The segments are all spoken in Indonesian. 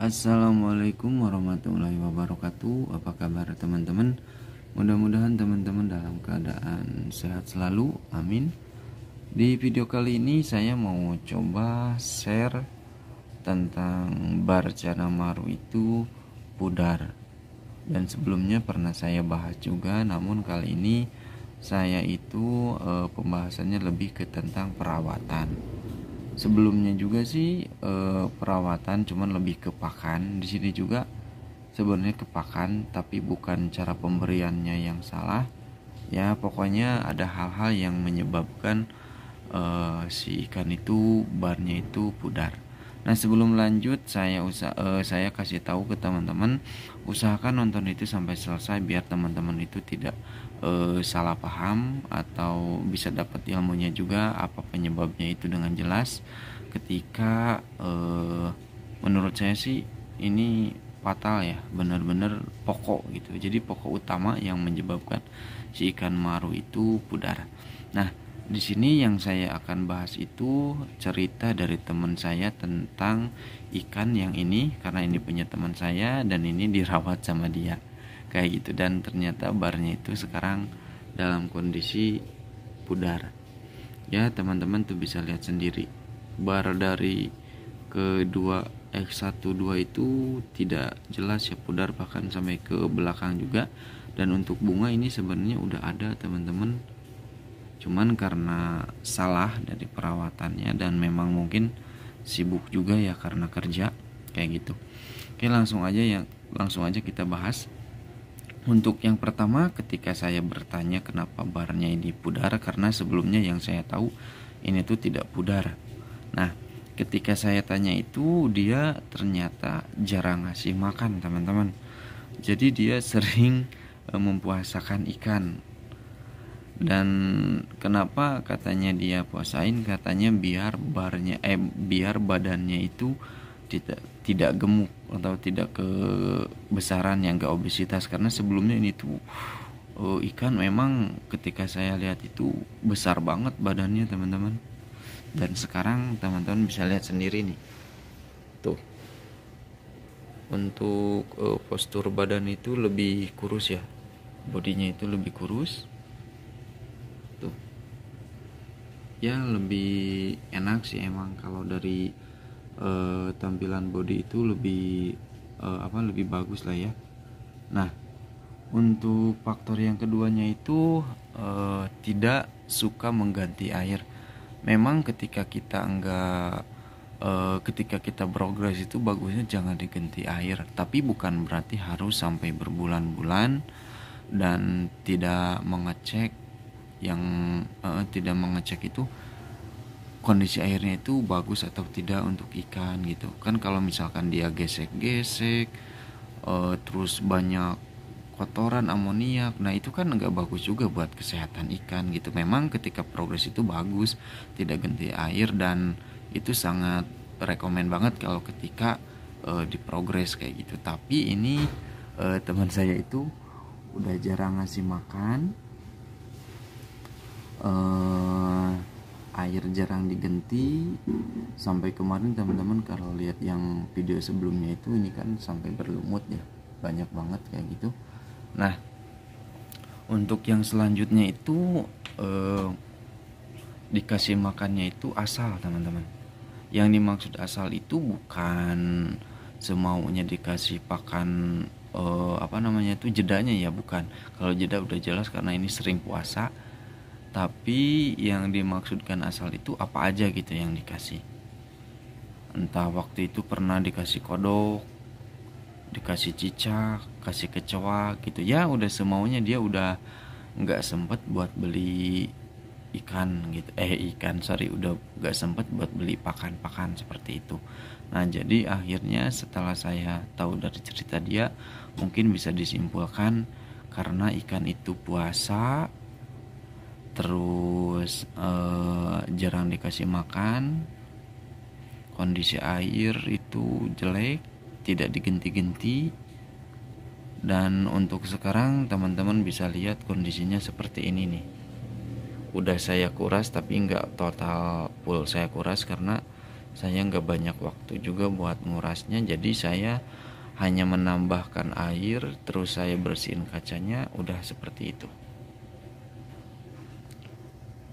Assalamualaikum warahmatullahi wabarakatuh Apa kabar teman-teman Mudah-mudahan teman-teman dalam keadaan sehat selalu Amin Di video kali ini saya mau coba share Tentang cara Maru itu pudar Dan sebelumnya pernah saya bahas juga Namun kali ini saya itu e, pembahasannya lebih ke tentang perawatan sebelumnya juga sih eh, perawatan cuman lebih ke pakan di sini juga sebenarnya ke pakan, tapi bukan cara pemberiannya yang salah ya pokoknya ada hal-hal yang menyebabkan eh, si ikan itu barnya itu pudar nah sebelum lanjut saya usah eh, saya kasih tahu ke teman-teman usahakan nonton itu sampai selesai biar teman-teman itu tidak e, salah paham atau bisa dapat ilmunya juga apa penyebabnya itu dengan jelas ketika e, menurut saya sih ini fatal ya benar-benar pokok gitu jadi pokok utama yang menyebabkan si ikan maru itu pudar nah di sini yang saya akan bahas itu cerita dari teman saya tentang ikan yang ini karena ini punya teman saya dan ini dirawat sama dia kayak gitu dan ternyata barnya itu sekarang dalam kondisi pudar ya teman-teman tuh bisa lihat sendiri bar dari kedua X12 itu tidak jelas ya pudar bahkan sampai ke belakang juga dan untuk bunga ini sebenarnya udah ada teman-teman cuman karena salah dari perawatannya dan memang mungkin sibuk juga ya karena kerja kayak gitu oke langsung aja ya langsung aja kita bahas untuk yang pertama, ketika saya bertanya kenapa barnya ini pudar, karena sebelumnya yang saya tahu ini tuh tidak pudar. Nah, ketika saya tanya itu, dia ternyata jarang ngasih makan, teman-teman. Jadi dia sering eh, mempuasakan ikan. Dan kenapa katanya dia puasain? Katanya biar barnya eh biar badannya itu tidak tidak gemuk atau tidak kebesaran yang gak obesitas karena sebelumnya ini tuh uh, ikan memang ketika saya lihat itu besar banget badannya teman-teman dan sekarang teman-teman bisa lihat sendiri nih tuh untuk uh, postur badan itu lebih kurus ya bodinya itu lebih kurus tuh ya lebih enak sih emang kalau dari uh, tampilan body itu lebih uh, apa lebih bagus lah ya nah untuk faktor yang keduanya itu uh, tidak suka mengganti air memang ketika kita enggak ketika kita progres itu bagusnya jangan diganti air tapi bukan berarti harus sampai berbulan-bulan dan tidak mengecek yang uh, tidak mengecek itu kondisi airnya itu bagus atau tidak untuk ikan gitu kan kalau misalkan dia gesek-gesek e, terus banyak kotoran amoniak nah itu kan nggak bagus juga buat kesehatan ikan gitu memang ketika progres itu bagus tidak ganti air dan itu sangat rekomend banget kalau ketika e, di progres kayak gitu tapi ini e, teman saya itu udah jarang ngasih makan eh air jarang diganti sampai kemarin teman-teman kalau lihat yang video sebelumnya itu ini kan sampai berlumut ya banyak banget kayak gitu nah untuk yang selanjutnya itu eh, dikasih makannya itu asal teman-teman yang dimaksud asal itu bukan semaunya dikasih pakan eh, apa namanya itu jedanya ya bukan kalau jeda udah jelas karena ini sering puasa tapi yang dimaksudkan asal itu apa aja gitu yang dikasih entah waktu itu pernah dikasih kodok dikasih cicak kasih kecoa gitu ya udah semaunya dia udah nggak sempet buat beli ikan gitu eh ikan sorry udah nggak sempet buat beli pakan-pakan seperti itu nah jadi akhirnya setelah saya tahu dari cerita dia mungkin bisa disimpulkan karena ikan itu puasa terus uh, jarang dikasih makan kondisi air itu jelek tidak diganti-ganti dan untuk sekarang teman-teman bisa lihat kondisinya seperti ini nih udah saya kuras tapi nggak total full saya kuras karena saya nggak banyak waktu juga buat ngurasnya jadi saya hanya menambahkan air terus saya bersihin kacanya udah seperti itu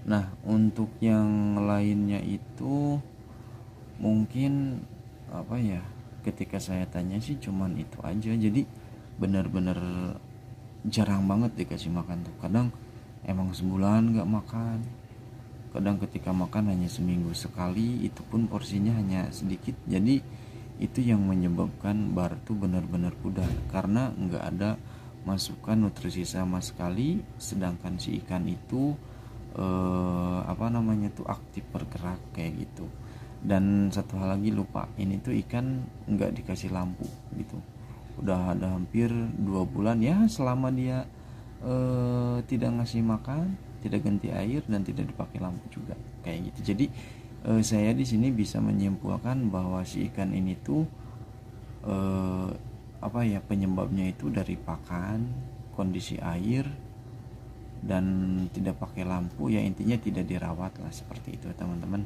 Nah, untuk yang lainnya itu mungkin apa ya? Ketika saya tanya sih cuman itu aja. Jadi benar-benar jarang banget dikasih makan tuh. Kadang emang sebulan nggak makan. Kadang ketika makan hanya seminggu sekali, itu pun porsinya hanya sedikit. Jadi itu yang menyebabkan bar tuh benar-benar pudar karena nggak ada masukan nutrisi sama sekali sedangkan si ikan itu eh, apa namanya tuh aktif bergerak kayak gitu dan satu hal lagi lupa ini tuh ikan nggak dikasih lampu gitu udah ada hampir dua bulan ya selama dia eh, tidak ngasih makan tidak ganti air dan tidak dipakai lampu juga kayak gitu jadi eh, saya di sini bisa menyimpulkan bahwa si ikan ini tuh eh, apa ya penyebabnya itu dari pakan kondisi air dan tidak pakai lampu ya intinya tidak dirawat lah seperti itu teman-teman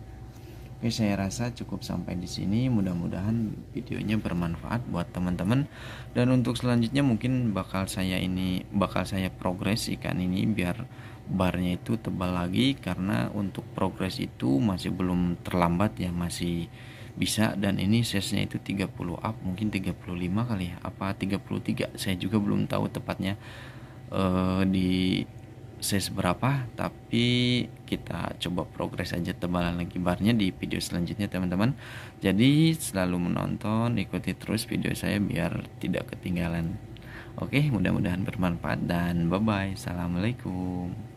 oke saya rasa cukup sampai di sini mudah-mudahan videonya bermanfaat buat teman-teman dan untuk selanjutnya mungkin bakal saya ini bakal saya progres ikan ini biar barnya itu tebal lagi karena untuk progres itu masih belum terlambat ya masih bisa dan ini size-nya itu 30 up mungkin 35 kali ya apa 33 saya juga belum tahu tepatnya eh, di size berapa tapi kita coba progres aja tebalan lagi barnya di video selanjutnya teman-teman jadi selalu menonton ikuti terus video saya biar tidak ketinggalan oke mudah-mudahan bermanfaat dan bye bye assalamualaikum